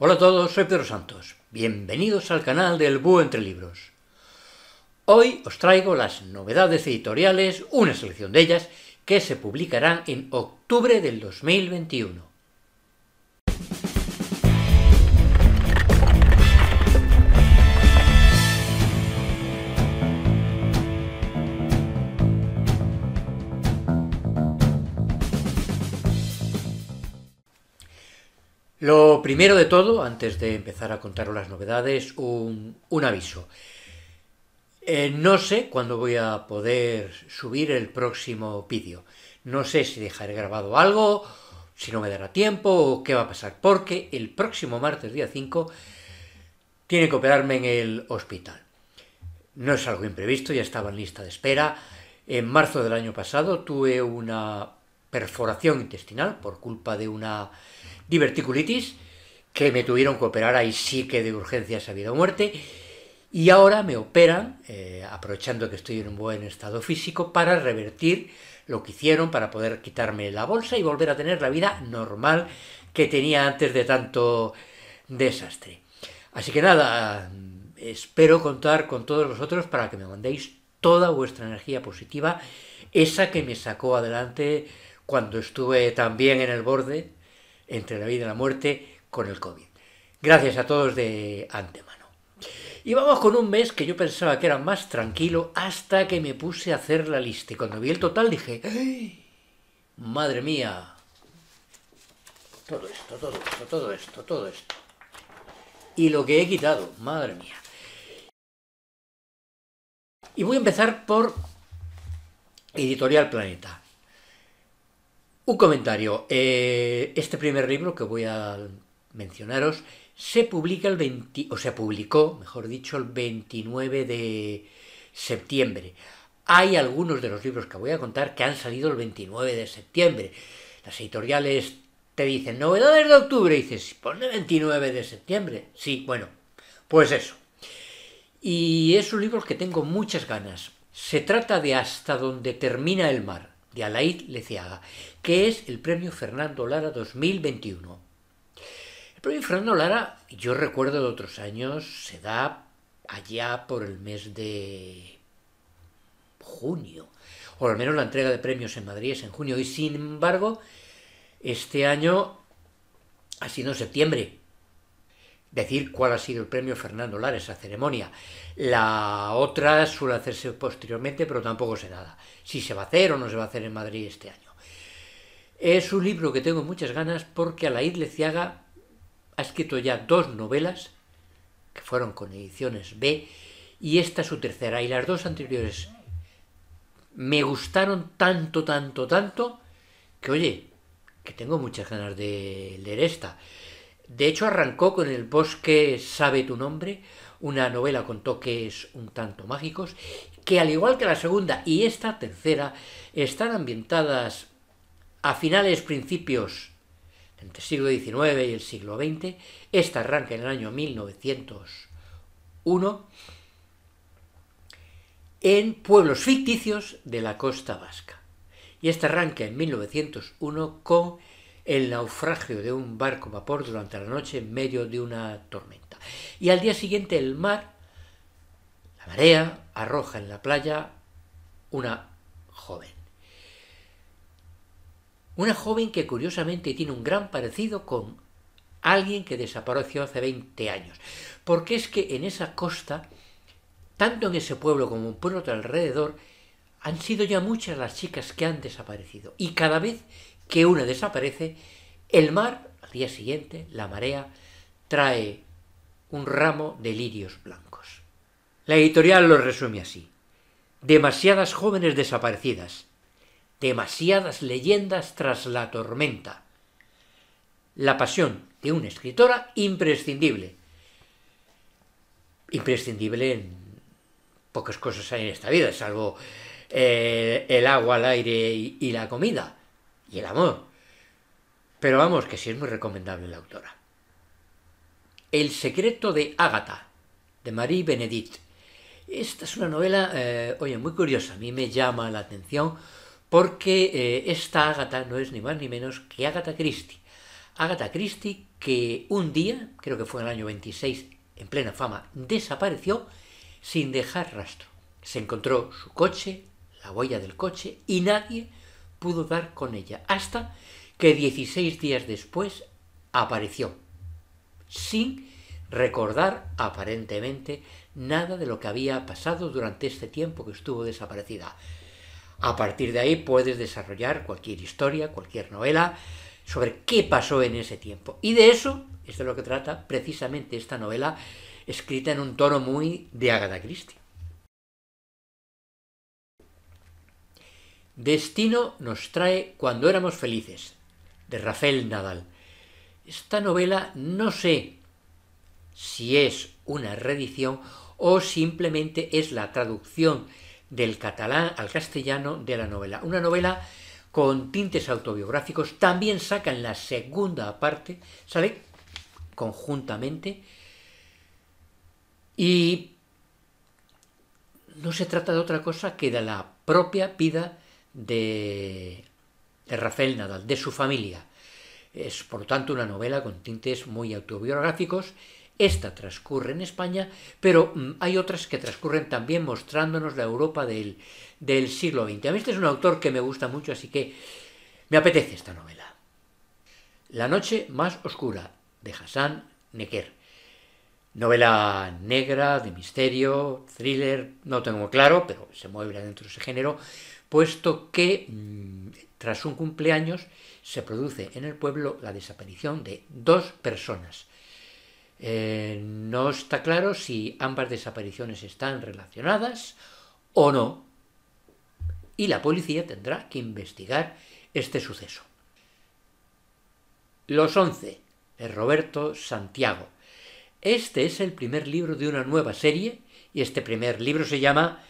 Hola a todos, soy Pedro Santos. Bienvenidos al canal del Búho Entre Libros. Hoy os traigo las novedades editoriales, una selección de ellas, que se publicarán en octubre del 2021. Lo primero de todo, antes de empezar a contaros las novedades, un, aviso. Eh, no sé cuándo voy a poder subir el próximo vídeo. No sé si dejaré grabado algo, si no me dará tiempo o qué va a pasar, porque el próximo martes, día 5, tiene que operarme en el hospital. No es algo imprevisto, ya estaba en lista de espera. En marzo del año pasado tuve una perforación intestinal por culpa de una diverticulitis que me tuvieron que operar ahí sí que de urgencia se vida o muerte. Y ahora me operan, eh, aprovechando que estoy en un buen estado físico, para revertir lo que hicieron, para poder quitarme la bolsa y volver a tener la vida normal que tenía antes de tanto desastre. Así que nada, espero contar con todos vosotros para que me mandéis toda vuestra energía positiva, esa que me sacó adelante cuando estuve también en el borde entre la vida y la muerte con el COVID. Gracias a todos de antemano. Y vamos con un mes que yo pensaba que era más tranquilo hasta que me puse a hacer la lista. Y cuando vi el total dije, madre mía, todo esto, todo esto, todo esto, todo esto. Y lo que he quitado, madre mía. Y voy a empezar por Editorial Planeta. Un comentario. Eh, este primer libro que voy a mencionaros se publica el o publicó, mejor dicho, el 29 de septiembre. Hay algunos de los libros que voy a contar que han salido el 29 de septiembre. Las editoriales te dicen novedades de octubre, y dices, ponle 29 de septiembre. Sí, bueno, pues eso. Y es un libro que tengo muchas ganas. Se trata de Hasta donde termina el mar de Alaid Leciaga, que es el Premio Fernando Lara 2021. El Premio Fernando Lara, yo recuerdo de otros años, se da allá por el mes de junio, o al menos la entrega de premios en Madrid es en junio, y sin embargo, este año ha sido en septiembre, decir cuál ha sido el premio Fernando Lara, esa ceremonia. La otra suele hacerse posteriormente, pero tampoco sé nada. Si se va a hacer o no se va a hacer en Madrid este año. Es un libro que tengo muchas ganas porque a Alaid Leciaga ha escrito ya dos novelas, que fueron con ediciones B, y esta es su tercera. Y las dos anteriores me gustaron tanto, tanto, tanto, que oye, que tengo muchas ganas de leer esta. De hecho, arrancó con El bosque sabe tu nombre, una novela con toques un tanto mágicos, que al igual que la segunda y esta tercera, están ambientadas a finales, principios entre el siglo XIX y el siglo XX. Esta arranca en el año 1901 en pueblos ficticios de la costa vasca. Y esta arranca en 1901 con el naufragio de un barco vapor durante la noche en medio de una tormenta. Y al día siguiente el mar, la marea, arroja en la playa una joven. Una joven que curiosamente tiene un gran parecido con alguien que desapareció hace 20 años. Porque es que en esa costa, tanto en ese pueblo como en pueblo de alrededor, han sido ya muchas las chicas que han desaparecido. Y cada vez que una desaparece, el mar, al día siguiente, la marea, trae un ramo de lirios blancos. La editorial lo resume así. Demasiadas jóvenes desaparecidas, demasiadas leyendas tras la tormenta. La pasión de una escritora imprescindible. Imprescindible en pocas cosas hay en esta vida, salvo eh, el agua, el aire y la comida y el amor. Pero vamos, que sí es muy recomendable la autora. El secreto de Ágata, de Marie Benedict. Esta es una novela, eh, oye, muy curiosa, a mí me llama la atención porque eh, esta Ágata no es ni más ni menos que Ágata Christie. Ágata Christie que un día, creo que fue en el año 26, en plena fama, desapareció sin dejar rastro. Se encontró su coche, la huella del coche y nadie pudo dar con ella, hasta que 16 días después apareció, sin recordar aparentemente nada de lo que había pasado durante este tiempo que estuvo desaparecida. A partir de ahí puedes desarrollar cualquier historia, cualquier novela sobre qué pasó en ese tiempo. Y de eso es de lo que trata precisamente esta novela escrita en un tono muy de Agatha Christie. Destino nos trae cuando éramos felices, de Rafael Nadal. Esta novela no sé si es una reedición o simplemente es la traducción del catalán al castellano de la novela. Una novela con tintes autobiográficos. También sacan la segunda parte, sale conjuntamente. Y no se trata de otra cosa que de la propia vida de, Rafael Nadal, de su familia. Es, por lo tanto, una novela con tintes muy autobiográficos. Esta transcurre en España, pero mm, hay otras que transcurren también mostrándonos la Europa del, del siglo XX. A mí este es un autor que me gusta mucho, así que me apetece esta novela. La noche más oscura, de Hassan Necker. Novela negra, de misterio, thriller, no tengo claro, pero se mueve dentro de ese género, puesto que mm, tras un cumpleaños se produce en el pueblo la desaparición de dos personas. Eh, no está claro si ambas desapariciones están relacionadas o no, y la policía tendrá que investigar este suceso. Los 11. de Roberto Santiago. Este es el primer libro de una nueva serie y este primer libro se llama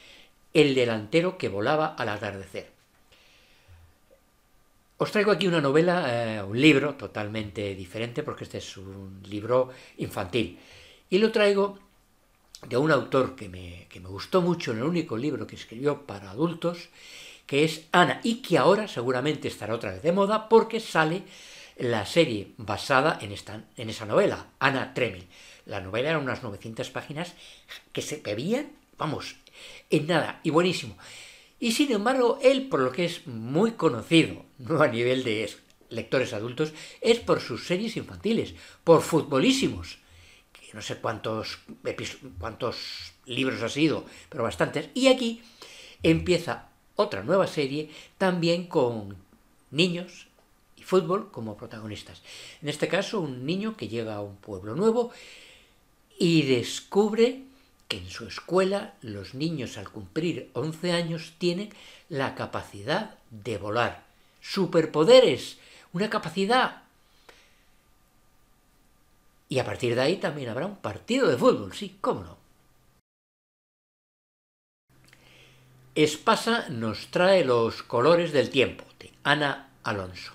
el delantero que volaba al atardecer. Os traigo aquí una novela, eh, un libro totalmente diferente, porque este es un libro infantil. Y lo traigo de un autor que me, gustó mucho, en el único libro que escribió para adultos, que es Ana, y que ahora seguramente estará otra vez de moda porque sale la serie basada en, esta, en esa novela, Ana Tremel. La novela era unas 900 páginas que se bebían, vamos, en nada y buenísimo. Y sin embargo, él, por lo que es muy conocido, no a nivel de lectores adultos, es por sus series infantiles, por futbolísimos, que no sé cuántos, cuántos libros ha sido, pero bastantes. Y aquí empieza otra nueva serie también con niños y fútbol como protagonistas. En este caso, un niño que llega a un pueblo nuevo y descubre que en su escuela los niños al cumplir 11 años tienen la capacidad de volar. Superpoderes, una capacidad. Y a partir de ahí también habrá un partido de fútbol, sí, cómo no. Espasa nos trae los colores del tiempo, de Ana Alonso.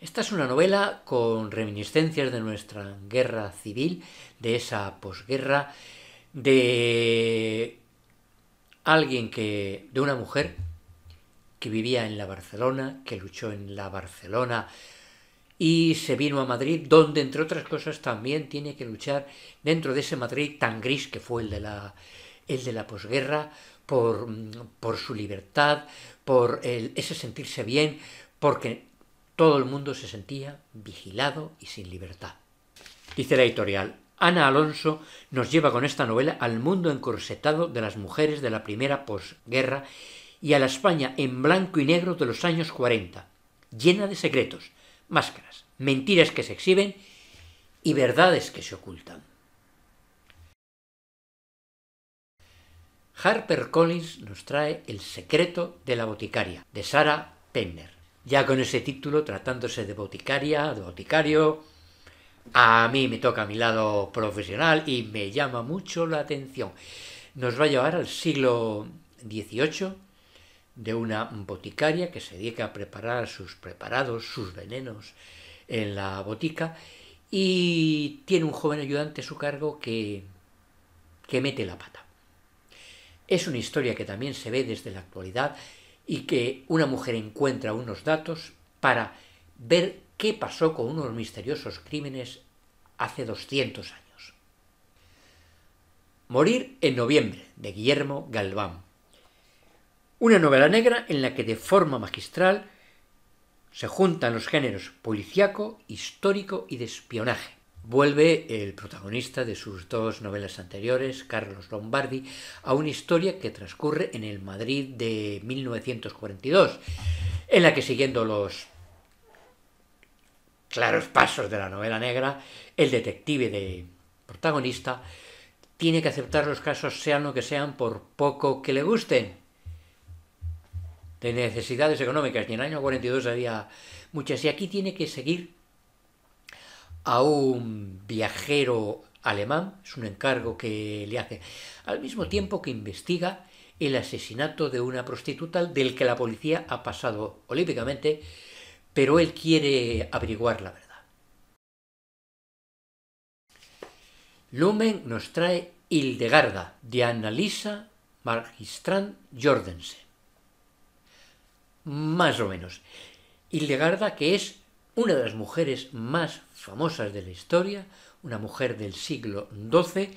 Esta es una novela con reminiscencias de nuestra guerra civil, de esa posguerra, de alguien que, de una mujer que vivía en la Barcelona, que luchó en la Barcelona y se vino a Madrid, donde entre otras cosas también tiene que luchar dentro de ese Madrid tan gris que fue el de la, el de la posguerra, por, mm, por su libertad, por ese sentirse bien, porque todo el mundo se sentía vigilado y sin libertad. Dice la editorial, Ana Alonso nos lleva con esta novela al mundo encorsetado de las mujeres de la primera posguerra y a la España en blanco y negro de los años 40, llena de secretos, máscaras, mentiras que se exhiben y verdades que se ocultan. Harper Collins nos trae El secreto de la boticaria, de Sara Penner ya con ese título, tratándose de boticaria, de boticario, a mí me toca mi lado profesional y me llama mucho la atención. Nos va a llevar al siglo XVIII de una boticaria que se dedica a preparar sus preparados, sus venenos en la botica y tiene un joven ayudante a su cargo que, que mete la pata. Es una historia que también se ve desde la actualidad y que una mujer encuentra unos datos para ver qué pasó con unos misteriosos crímenes hace 200 años. Morir en noviembre, de Guillermo Galván. Una novela negra en la que de forma magistral se juntan los géneros policíaco, histórico y de espionaje. Vuelve el protagonista de sus dos novelas anteriores, Carlos Lombardi, a una historia que transcurre en el Madrid de 1942, en la que siguiendo los claros pasos de la novela negra, el detective de protagonista tiene que aceptar los casos sean lo que sean por poco que le gusten. De necesidades económicas, y en el año 42 había muchas, y aquí tiene que seguir a un viajero alemán, es un encargo que le hace, al mismo tiempo que investiga el asesinato de una prostituta del que la policía ha pasado olímpicamente, pero él quiere averiguar la verdad. Lumen nos trae Hildegarda de Annalisa Magistrand Jordense. Más o menos. Hildegarda que es una de las mujeres más famosas de la historia, una mujer del siglo XII,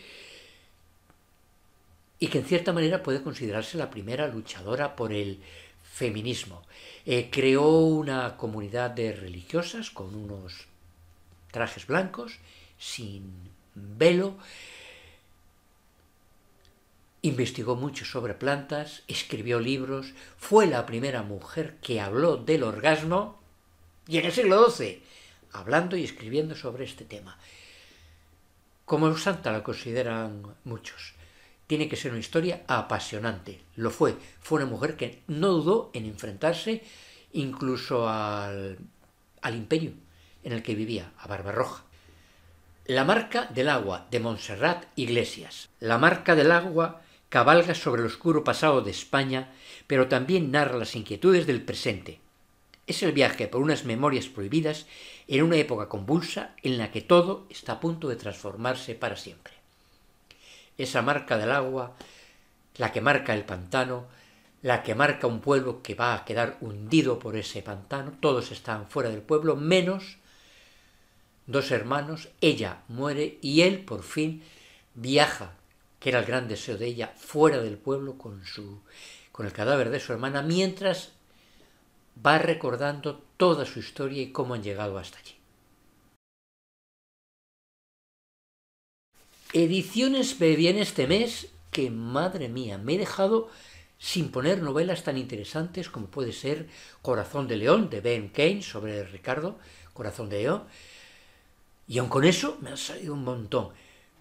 y que en cierta manera puede considerarse la primera luchadora por el feminismo. Eh, creó una comunidad de religiosas con unos trajes blancos, sin velo, investigó mucho sobre plantas, escribió libros, fue la primera mujer que habló del orgasmo, y en el siglo XII, hablando y escribiendo sobre este tema. Como santa la consideran muchos. Tiene que ser una historia apasionante. Lo fue. Fue una mujer que no dudó en enfrentarse incluso al, al imperio en el que vivía, a Barbarroja. La marca del agua de Montserrat Iglesias. La marca del agua cabalga sobre el oscuro pasado de España, pero también narra las inquietudes del presente, es el viaje por unas memorias prohibidas en una época convulsa en la que todo está a punto de transformarse para siempre. Esa marca del agua, la que marca el pantano, la que marca un pueblo que va a quedar hundido por ese pantano, todos están fuera del pueblo, menos dos hermanos, ella muere y él por fin viaja, que era el gran deseo de ella, fuera del pueblo con su con el cadáver de su hermana, mientras va recordando toda su historia y cómo han llegado hasta allí. Ediciones bebí este mes que, madre mía, me he dejado sin poner novelas tan interesantes como puede ser Corazón de León de Ben Kane sobre Ricardo, Corazón de León. Y aun con eso me han salido un montón.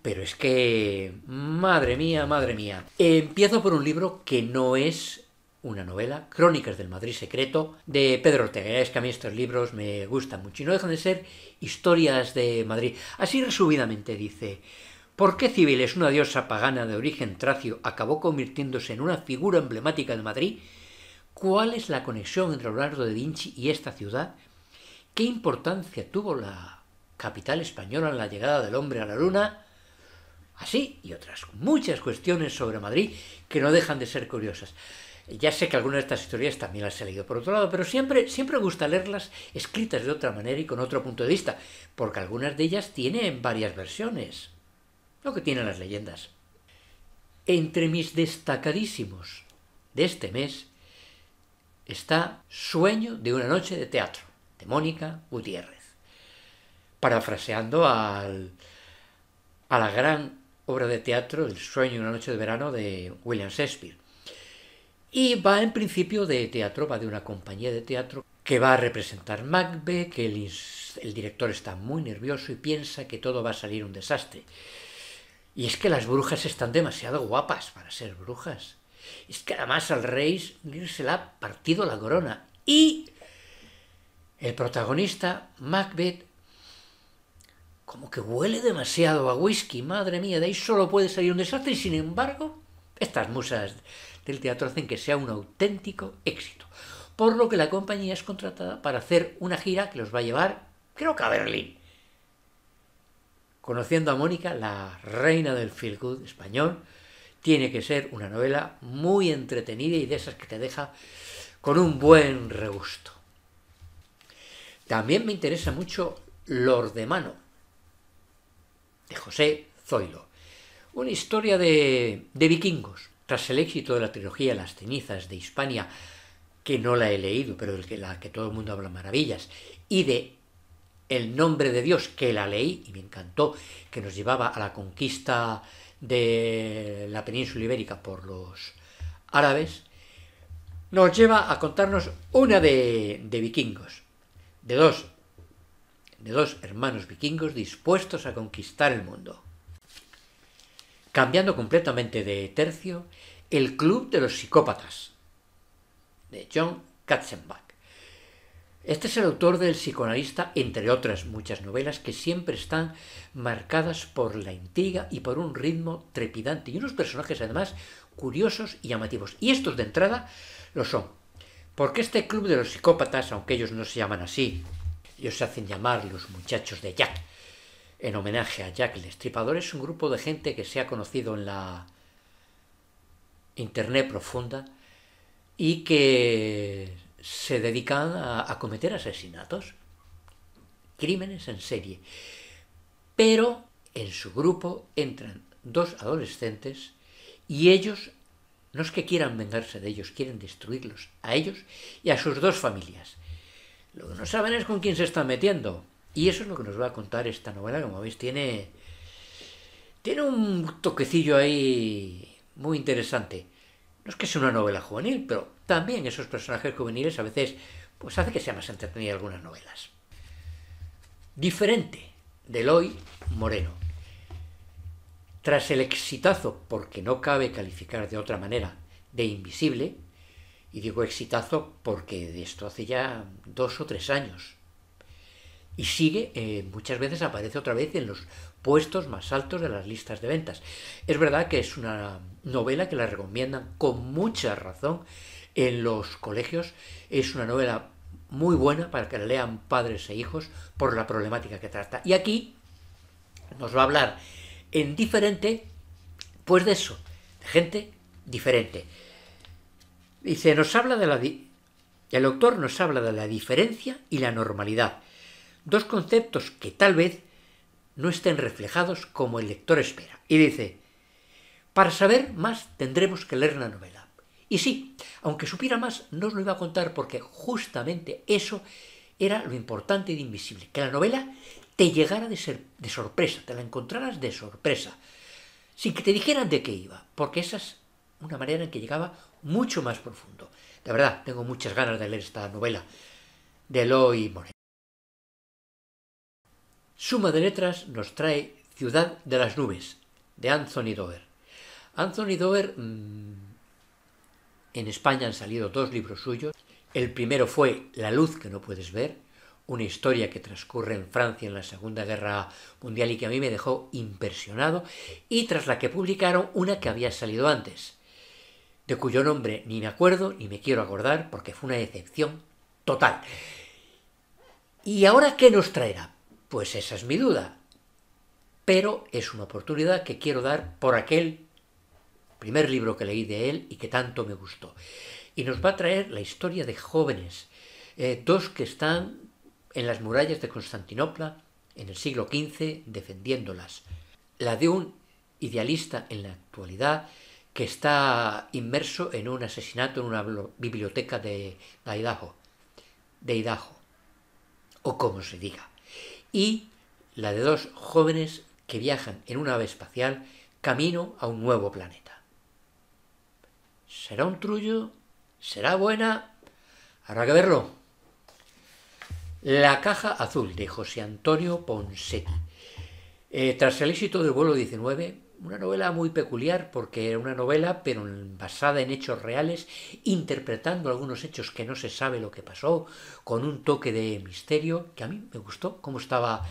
Pero es que, madre mía, madre mía. Empiezo por un libro que no es una novela, Crónicas del Madrid Secreto, de Pedro Ortega. Es que a mí estos libros me gustan mucho y no dejan de ser historias de Madrid. Así resumidamente dice, ¿por qué es una diosa pagana de origen tracio, acabó convirtiéndose en una figura emblemática de Madrid? ¿Cuál es la conexión entre Leonardo de Vinci y esta ciudad? ¿Qué importancia tuvo la capital española en la llegada del hombre a la luna? Así y otras muchas cuestiones sobre Madrid que no dejan de ser curiosas. Ya sé que algunas de estas historias también las he leído por otro lado, pero siempre, siempre gusta leerlas escritas de otra manera y con otro punto de vista, porque algunas de ellas tienen varias versiones, lo que tienen las leyendas. Entre mis destacadísimos de este mes está Sueño de una noche de teatro, de Mónica Gutiérrez, parafraseando al, a la gran obra de teatro El sueño de una noche de verano de William Shakespeare y va en principio de teatro, va de una compañía de teatro que va a representar Macbeth, que el, director está muy nervioso y piensa que todo va a salir un desastre. Y es que las brujas están demasiado guapas para ser brujas. Es que además al rey se le ha partido la corona. Y el protagonista, Macbeth, como que huele demasiado a whisky. Madre mía, de ahí solo puede salir un desastre. Y sin embargo, estas musas el teatro hacen que sea un auténtico éxito. Por lo que la compañía es contratada para hacer una gira que los va a llevar, creo que a Berlín. Conociendo a Mónica, la reina del feel good español, tiene que ser una novela muy entretenida y de esas que te deja con un buen regusto. También me interesa mucho Lord de Mano, de José Zoilo. Una historia de vikingos. Tras el éxito de la trilogía Las cenizas de Hispania, que no la he leído, pero de la que todo el mundo habla maravillas, y de El nombre de Dios, que la leí y me encantó, que nos llevaba a la conquista de la península ibérica por los árabes, nos lleva a contarnos una de, vikingos, de dos, de dos hermanos vikingos dispuestos a conquistar el mundo. Cambiando completamente de tercio, el Club de los Psicópatas, de John Katzenbach. Este es el autor del psicoanalista, entre otras muchas novelas que siempre están marcadas por la intriga y por un ritmo trepidante y unos personajes además curiosos y llamativos. Y estos de entrada lo son. Porque este club de los psicópatas, aunque ellos no se llaman así, ellos se hacen llamar los muchachos de Jack, en homenaje a Jack el Estripador, es un grupo de gente que se ha conocido en la Internet profunda y que se dedican a, cometer asesinatos, crímenes en serie. Pero en su grupo entran dos adolescentes y ellos no es que quieran vengarse de ellos, quieren destruirlos a ellos y a sus dos familias. Lo que no saben es con quién se están metiendo. Y eso es lo que nos va a contar esta novela, como veis, tiene, tiene un toquecillo ahí muy interesante no es que sea una novela juvenil, pero también esos personajes juveniles a veces pues hace que sea más entretenida algunas novelas. Diferente de Eloy Moreno. Tras el exitazo, porque no cabe calificar de otra manera, de Invisible, y digo exitazo porque de esto hace ya dos o tres años, y sigue, eh, muchas veces aparece otra vez en los puestos más altos de las listas de ventas. Es verdad que es una novela que la recomiendan con mucha razón en los colegios. Es una novela muy buena para que la lean padres e hijos por la problemática que trata. Y aquí nos va a hablar en diferente, pues de eso, de gente diferente. Dice, nos habla de la... el autor nos habla de la diferencia y la normalidad, dos conceptos que tal vez no estén reflejados como el lector espera. Y dice, para saber más tendremos que leer la novela. Y sí, aunque supiera más, no os lo iba a contar porque justamente eso era lo importante de Invisible, que la novela te llegara de, ser, de sorpresa, te la encontraras de sorpresa, sin que te dijeran de qué iba, porque esa es una manera en que llegaba mucho más profundo. De verdad, tengo muchas ganas de leer esta novela de Eloy Moreno. Suma de Letras nos trae Ciudad de las Nubes, de Anthony Dover. Anthony Dover, mm, en España han salido dos libros suyos. El primero fue La luz que no puedes ver, una historia que transcurre en Francia en la Segunda Guerra Mundial y que a mí me dejó impresionado, y tras la que publicaron una que había salido antes, de cuyo nombre ni me acuerdo ni me quiero acordar porque fue una decepción total. ¿Y ahora qué nos traerá? Pues esa es mi duda. Pero es una oportunidad que quiero dar por aquel primer libro que leí de él y que tanto me gustó. Y nos va a traer la historia de jóvenes, eh, dos que están en las murallas de Constantinopla en el siglo XV defendiéndolas. La de un idealista en la actualidad que está inmerso en un asesinato en una biblioteca de, de Idaho, o como se diga y la de dos jóvenes que viajan en una nave espacial camino a un nuevo planeta. ¿Será un trullo? ¿Será buena? Habrá que verlo. La caja azul de José Antonio Ponseti. Eh, tras el éxito del vuelo 19, una novela muy peculiar porque era una novela, pero basada en hechos reales, interpretando algunos hechos que no se sabe lo que pasó, con un toque de misterio que a mí me gustó cómo estaba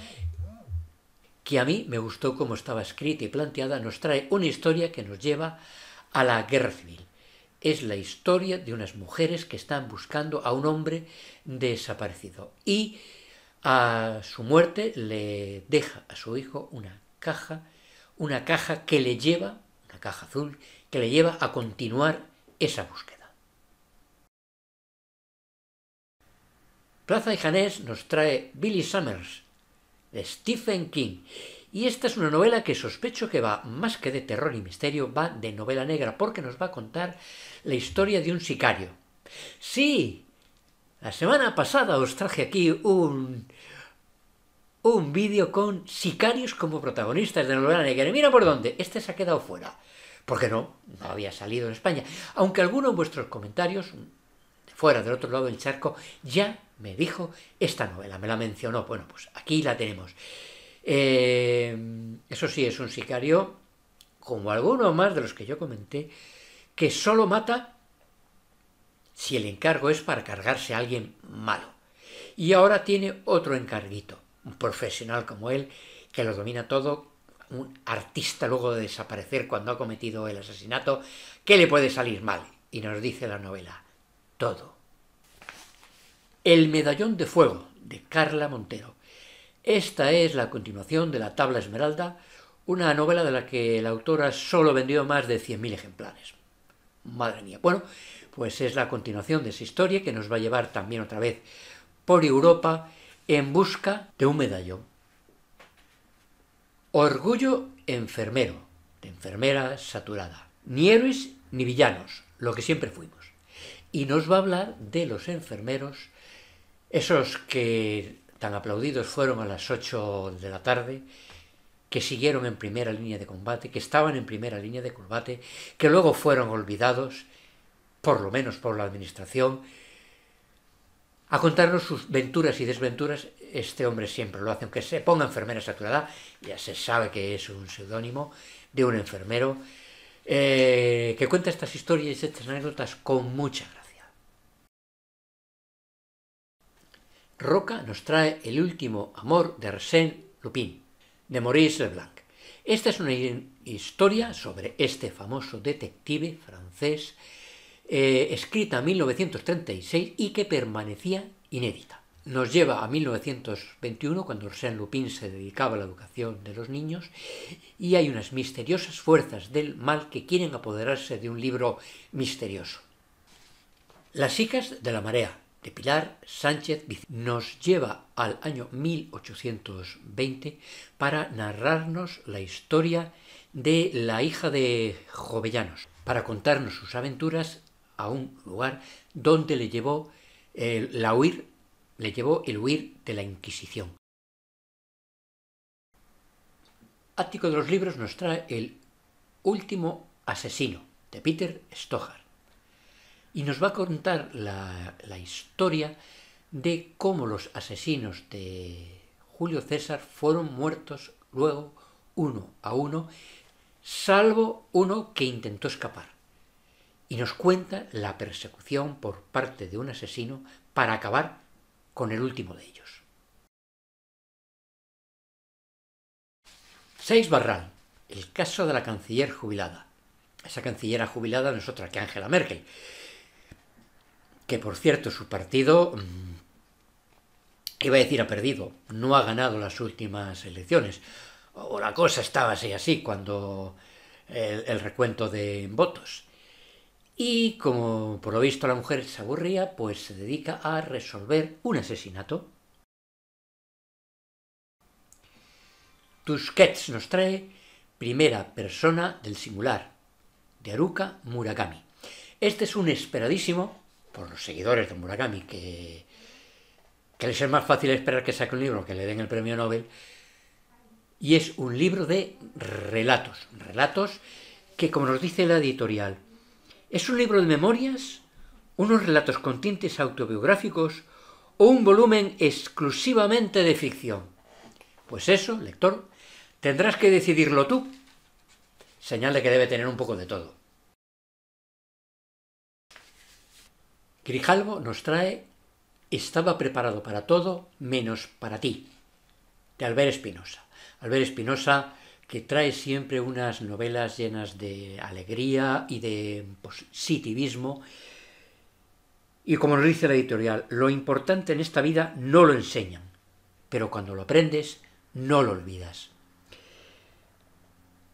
que a mí me gustó estaba escrita y planteada, nos trae una historia que nos lleva a la guerra civil. Es la historia de unas mujeres que están buscando a un hombre desaparecido y a su muerte le deja a su hijo una caja una caja que le lleva, una caja azul, que le lleva a continuar esa búsqueda. Plaza y Janés nos trae Billy Summers, de Stephen King, y esta es una novela que sospecho que va más que de terror y misterio, va de novela negra, porque nos va a contar la historia de un sicario. Sí, la semana pasada os traje aquí un, un vídeo con sicarios como protagonistas de novela negra. Mira por dónde, este se ha quedado fuera. Porque no, no había salido en España. Aunque alguno de vuestros comentarios, fuera del otro lado del charco, ya me dijo esta novela, me la mencionó. Bueno, pues aquí la tenemos. Eh, eso sí, es un sicario, como alguno más de los que yo comenté, que solo mata si el encargo es para cargarse a alguien malo. Y ahora tiene otro encarguito un profesional como él, que lo domina todo, un artista luego de desaparecer cuando ha cometido el asesinato, ¿qué le puede salir mal? Y nos dice la novela, todo. El medallón de fuego de Carla Montero. Esta es la continuación de La Tabla Esmeralda, una novela de la que la autora solo vendió más de 100.000 ejemplares. Madre mía. Bueno, pues es la continuación de esa historia que nos va a llevar también otra vez por Europa en busca de un medallón. Orgullo enfermero, de enfermera saturada. Ni héroes ni villanos, lo que siempre fuimos. Y nos va a hablar de los enfermeros, esos que tan aplaudidos fueron a las 8 de la tarde, que siguieron en primera línea de combate, que estaban en primera línea de combate, que luego fueron olvidados, por lo menos por la administración, a contarnos sus venturas y desventuras, este hombre siempre lo hace, aunque se ponga enfermera saturada, ya se sabe que es un seudónimo de un enfermero, eh, que cuenta estas historias y estas anécdotas con mucha gracia. Roca nos trae El último amor de Arsène Lupin, de Maurice Leblanc. Esta es una historia sobre este famoso detective francés eh, escrita en 1936 y que permanecía inédita. Nos lleva a 1921, cuando orsán Lupin se dedicaba a la educación de los niños, y hay unas misteriosas fuerzas del mal que quieren apoderarse de un libro misterioso. Las chicas de la marea, de Pilar Sánchez nos lleva al año 1820 para narrarnos la historia de la hija de Jovellanos, para contarnos sus aventuras a un lugar donde le llevó el, huir, le llevó el huir de la Inquisición. Ático de los libros nos trae el último asesino de Peter Stojar y nos va a contar la, la historia de cómo los asesinos de Julio César fueron muertos luego uno a uno, salvo uno que intentó escapar y nos cuenta la persecución por parte de un asesino para acabar con el último de ellos. 6 Barral, el caso de la canciller jubilada. Esa cancillera jubilada no es otra que Angela Merkel, que por cierto su partido, mm, iba a decir, ha perdido, no ha ganado las últimas elecciones. O la cosa estaba así así cuando el recuento de votos. Y como por lo visto la mujer se aburría, pues se dedica a resolver un asesinato. Tusquets nos trae Primera persona del singular, de Haruka Murakami. Este es un esperadísimo por los seguidores de Murakami, que, que les es más fácil esperar que saque un libro que le den el premio Nobel. Y es un libro de relatos, relatos que, como nos dice la editorial, ¿Es un libro de memorias? ¿Unos relatos con tintes autobiográficos? ¿O un volumen exclusivamente de ficción? Pues eso, lector, tendrás que decidirlo tú. Señal de que debe tener un poco de todo. Grijalvo nos trae Estaba preparado para todo menos para ti, de Albert Espinosa. Albert Espinosa que trae siempre unas novelas llenas de alegría y de pues, positivismo. Y como nos dice la editorial, lo importante en esta vida no lo enseñan, pero cuando lo aprendes, no lo olvidas.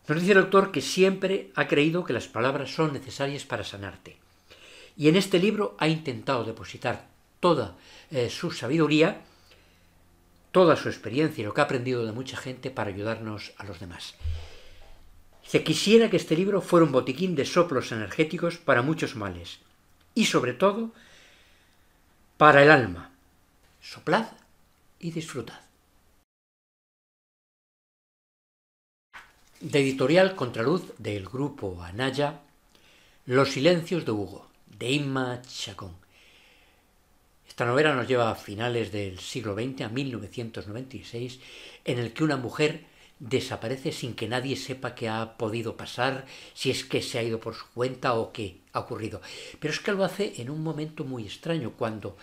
Nos dice el autor que siempre ha creído que las palabras son necesarias para sanarte. Y en este libro ha intentado depositar toda eh, su sabiduría toda su experiencia y lo que ha aprendido de mucha gente para ayudarnos a los demás. Se quisiera que este libro fuera un botiquín de soplos energéticos para muchos males y sobre todo para el alma. Soplad y disfrutad. De editorial Contraluz del grupo Anaya, Los silencios de Hugo, de Inma Chacón. Esta novela nos lleva a finales del siglo XX, a 1996, en el que una mujer desaparece sin que nadie sepa qué ha podido pasar, si es que se ha ido por su cuenta o qué ha ocurrido. Pero es que lo hace en un momento muy extraño, cuando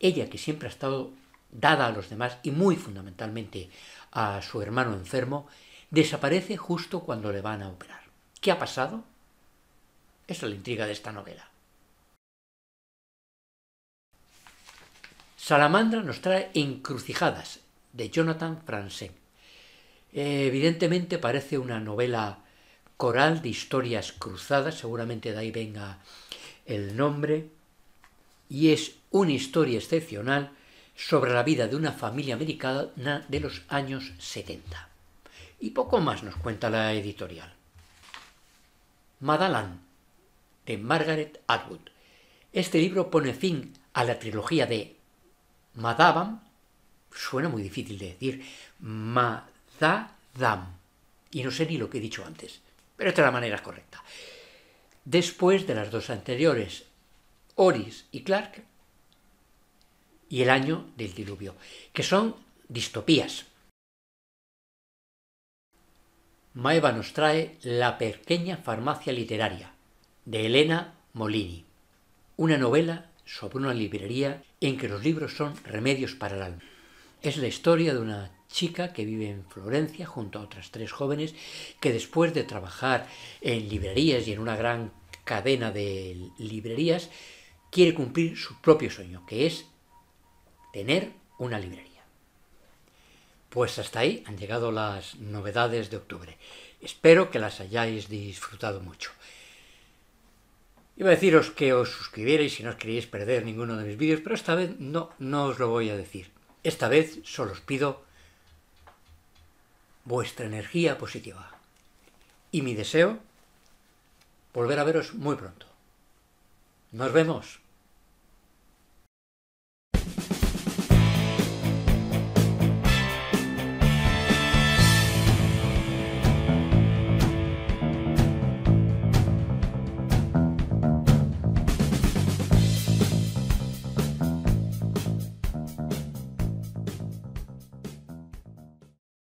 ella, que siempre ha estado dada a los demás y muy fundamentalmente a su hermano enfermo, desaparece justo cuando le van a operar. ¿Qué ha pasado? Esa es la intriga de esta novela. Salamandra nos trae Encrucijadas, de Jonathan Franzen. evidentemente parece una novela coral de historias cruzadas, seguramente de ahí venga el nombre, y es una historia excepcional sobre la vida de una familia americana de los años 70. Y poco más nos cuenta la editorial. Madalan, de Margaret Atwood. Este libro pone fin a la trilogía de Madaban, suena muy difícil de decir, Madadam. Y no sé ni lo que he dicho antes, pero esta es la manera correcta. Después de las dos anteriores, Oris y Clark, y el año del diluvio, que son distopías. Maeva nos trae La pequeña farmacia literaria, de Elena Molini, una novela sobre una librería en que los libros son remedios para el alma. Es la historia de una chica que vive en Florencia junto a otras tres jóvenes que después de trabajar en librerías y en una gran cadena de librerías quiere cumplir su propio sueño, que es tener una librería. Pues hasta ahí han llegado las novedades de octubre. Espero que las hayáis disfrutado mucho. Iba a deciros que os suscribierais si no os queréis perder ninguno de mis vídeos, pero esta vez no, no os lo voy a decir. Esta vez solo os pido vuestra energía positiva. Y mi deseo, volver a veros muy pronto. Nos vemos.